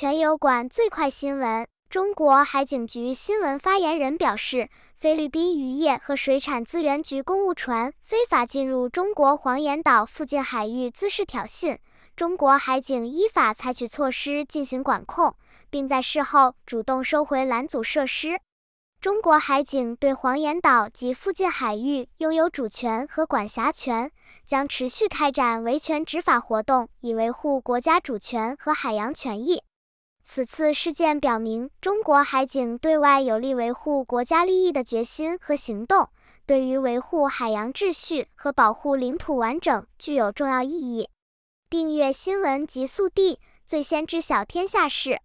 全油管最快新闻：中国海警局新闻发言人表示，菲律宾渔业和水产资源局公务船非法进入中国黄岩岛附近海域滋事挑衅，中国海警依法采取措施进行管控，并在事后主动收回拦阻设施。中国海警对黄岩岛及附近海域拥有主权和管辖权，将持续开展维权执法活动，以维护国家主权和海洋权益。此次事件表明，中国海警对外有力维护国家利益的决心和行动，对于维护海洋秩序和保护领土完整具有重要意义。订阅新闻极速递，最先知晓天下事。